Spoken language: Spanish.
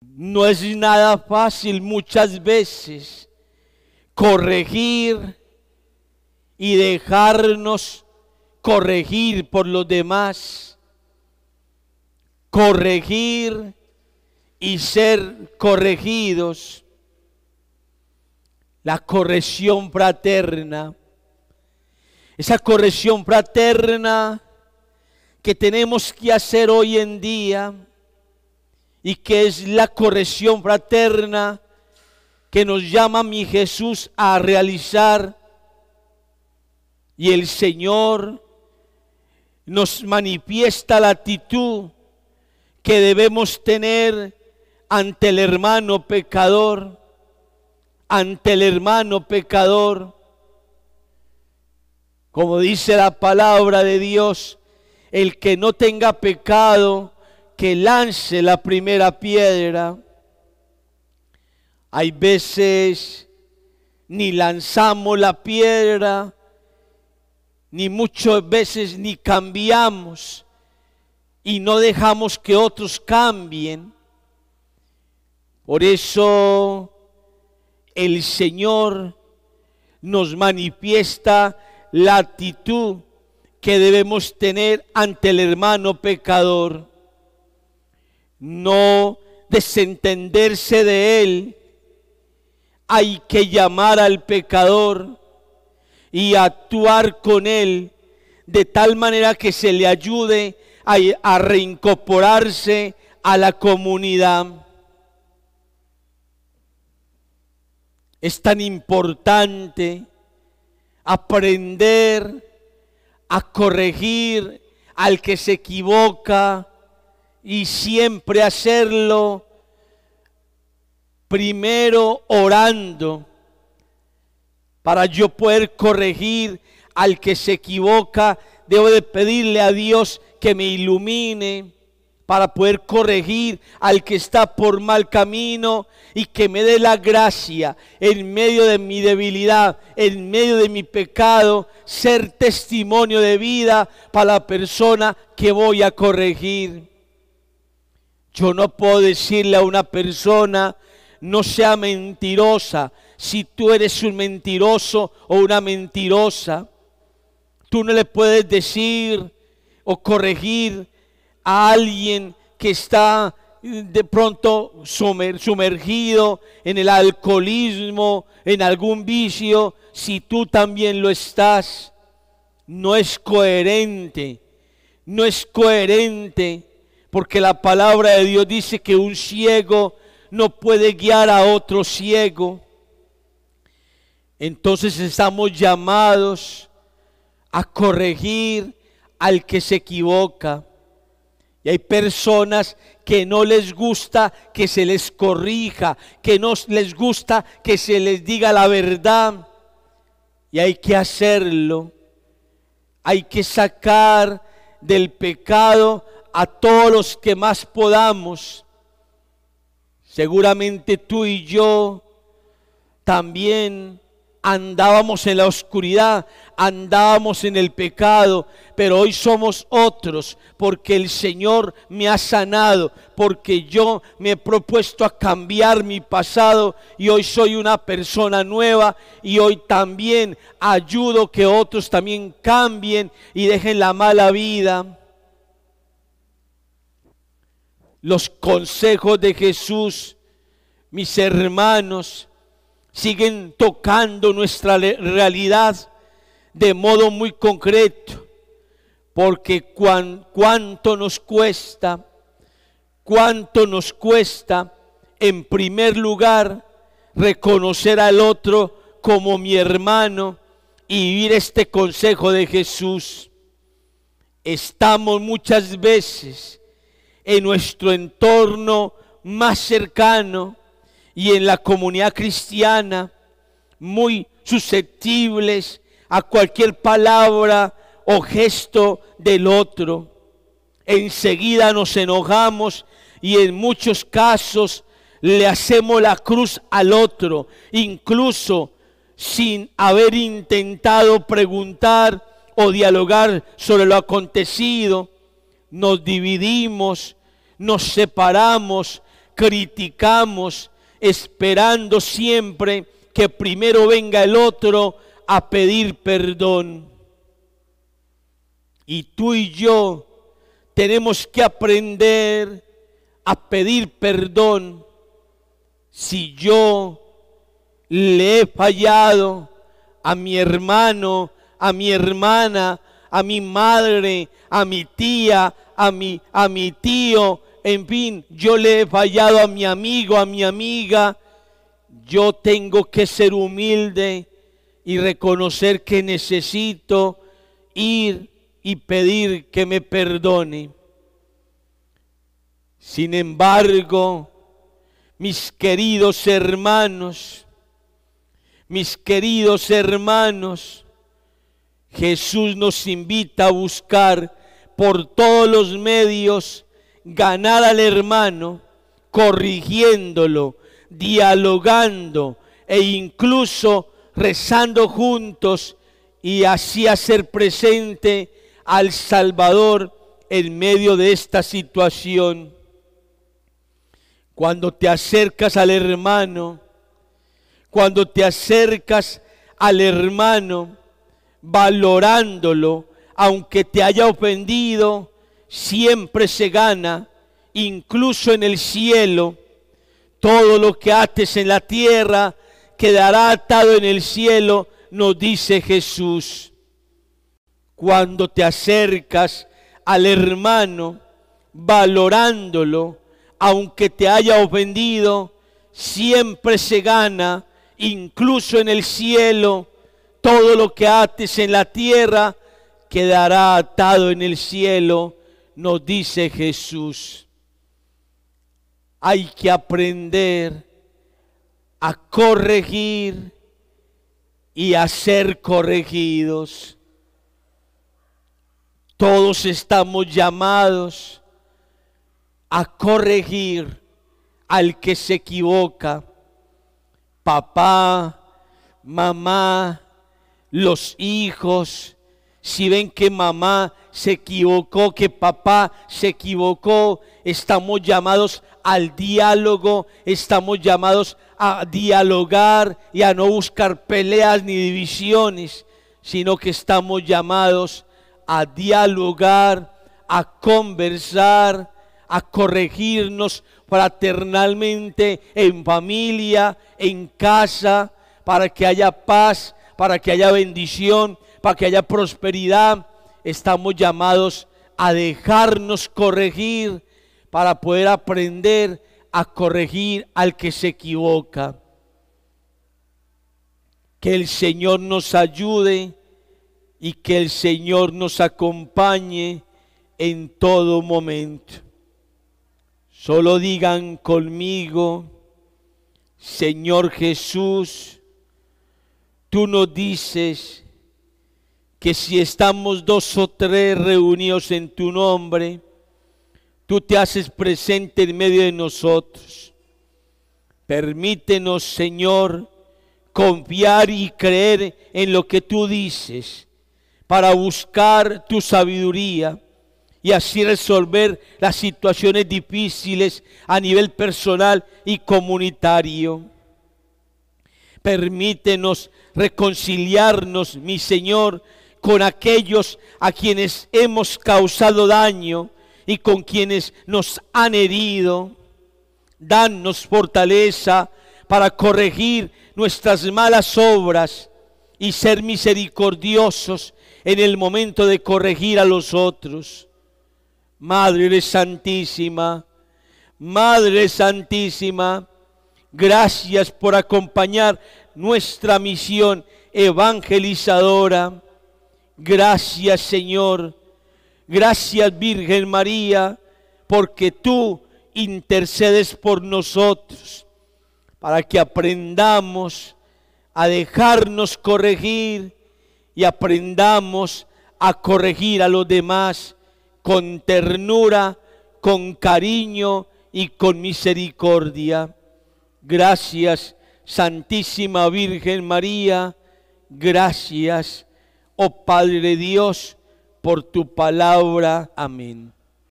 No es nada fácil muchas veces corregir y dejarnos corregir por los demás, corregir y ser corregidos, la corrección fraterna, esa corrección fraterna que tenemos que hacer hoy en día, y que es la corrección fraterna que nos llama mi Jesús a realizar. Y el Señor nos manifiesta la actitud que debemos tener ante el hermano pecador, ante el hermano pecador. Como dice la palabra de Dios, el que no tenga pecado, que lance la primera piedra. Hay veces ni lanzamos la piedra, ni muchas veces ni cambiamos y no dejamos que otros cambien. Por eso el Señor nos manifiesta la actitud que debemos tener ante el hermano pecador no desentenderse de él. Hay que llamar al pecador y actuar con él de tal manera que se le ayude a, reincorporarse a la comunidad. Es tan importante aprender a corregir al que se equivoca, y siempre hacerlo primero orando para yo poder corregir al que se equivoca. Debo de pedirle a Dios que me ilumine para poder corregir al que está por mal camino y que me dé la gracia en medio de mi debilidad, en medio de mi pecado, ser testimonio de vida para la persona que voy a corregir. Yo no puedo decirle a una persona, no sea mentirosa, si tú eres un mentiroso o una mentirosa. Tú no le puedes decir o corregir a alguien que está eh, de pronto sumergido en el alcoholismo, en algún vicio, si tú también lo estás, no es coherente, no es coherente porque la palabra de Dios dice que un ciego no puede guiar a otro ciego. Entonces estamos llamados a corregir al que se equivoca. Y hay personas que no les gusta que se les corrija, que no les gusta que se les diga la verdad. Y hay que hacerlo. Hay que sacar del pecado a todos los que más podamos. Seguramente tú y yo también andábamos en la oscuridad, andábamos en el pecado, pero hoy somos otros porque el Señor me ha sanado, porque yo me he propuesto a cambiar mi pasado y hoy soy una persona nueva y hoy también ayudo que otros también cambien y dejen la mala vida los consejos de Jesús, mis hermanos, siguen tocando nuestra realidad de modo muy concreto, porque cuánto nos cuesta, cuánto nos cuesta, en primer lugar, reconocer al otro como mi hermano y vivir este consejo de Jesús. Estamos muchas veces en nuestro entorno más cercano y en la comunidad cristiana, muy susceptibles a cualquier palabra o gesto del otro. Enseguida nos enojamos y en muchos casos le hacemos la cruz al otro, incluso sin haber intentado preguntar o dialogar sobre lo acontecido. Nos dividimos nos separamos, criticamos, esperando siempre que primero venga el otro a pedir perdón. Y tú y yo tenemos que aprender a pedir perdón si yo le he fallado a mi hermano, a mi hermana, a mi madre, a mi tía, a mi, a mi tío, en fin, yo le he fallado a mi amigo, a mi amiga. Yo tengo que ser humilde y reconocer que necesito ir y pedir que me perdone. Sin embargo, mis queridos hermanos, mis queridos hermanos, Jesús nos invita a buscar por todos los medios ganar al hermano, corrigiéndolo, dialogando e incluso rezando juntos y así hacer presente al Salvador en medio de esta situación. Cuando te acercas al hermano, cuando te acercas al hermano, valorándolo, aunque te haya ofendido, siempre se gana, incluso en el cielo. Todo lo que haces en la tierra quedará atado en el cielo, nos dice Jesús. Cuando te acercas al hermano, valorándolo, aunque te haya ofendido, siempre se gana, incluso en el cielo todo lo que ates en la tierra quedará atado en el cielo, nos dice Jesús. Hay que aprender a corregir y a ser corregidos. Todos estamos llamados a corregir al que se equivoca. Papá, mamá, los hijos, si ven que mamá se equivocó, que papá se equivocó, estamos llamados al diálogo, estamos llamados a dialogar y a no buscar peleas ni divisiones, sino que estamos llamados a dialogar, a conversar, a corregirnos fraternalmente en familia, en casa, para que haya paz para que haya bendición, para que haya prosperidad. Estamos llamados a dejarnos corregir para poder aprender a corregir al que se equivoca. Que el Señor nos ayude y que el Señor nos acompañe en todo momento. Solo digan conmigo, Señor Jesús, tú nos dices que si estamos dos o tres reunidos en tu nombre, tú te haces presente en medio de nosotros. Permítenos, Señor, confiar y creer en lo que tú dices para buscar tu sabiduría y así resolver las situaciones difíciles a nivel personal y comunitario. Permítenos reconciliarnos, mi Señor, con aquellos a quienes hemos causado daño y con quienes nos han herido. Danos fortaleza para corregir nuestras malas obras y ser misericordiosos en el momento de corregir a los otros. Madre Santísima, Madre Santísima, Gracias por acompañar nuestra misión evangelizadora. Gracias Señor. Gracias Virgen María, porque tú intercedes por nosotros para que aprendamos a dejarnos corregir y aprendamos a corregir a los demás con ternura, con cariño y con misericordia. Gracias, Santísima Virgen María. Gracias, oh Padre Dios, por tu palabra. Amén.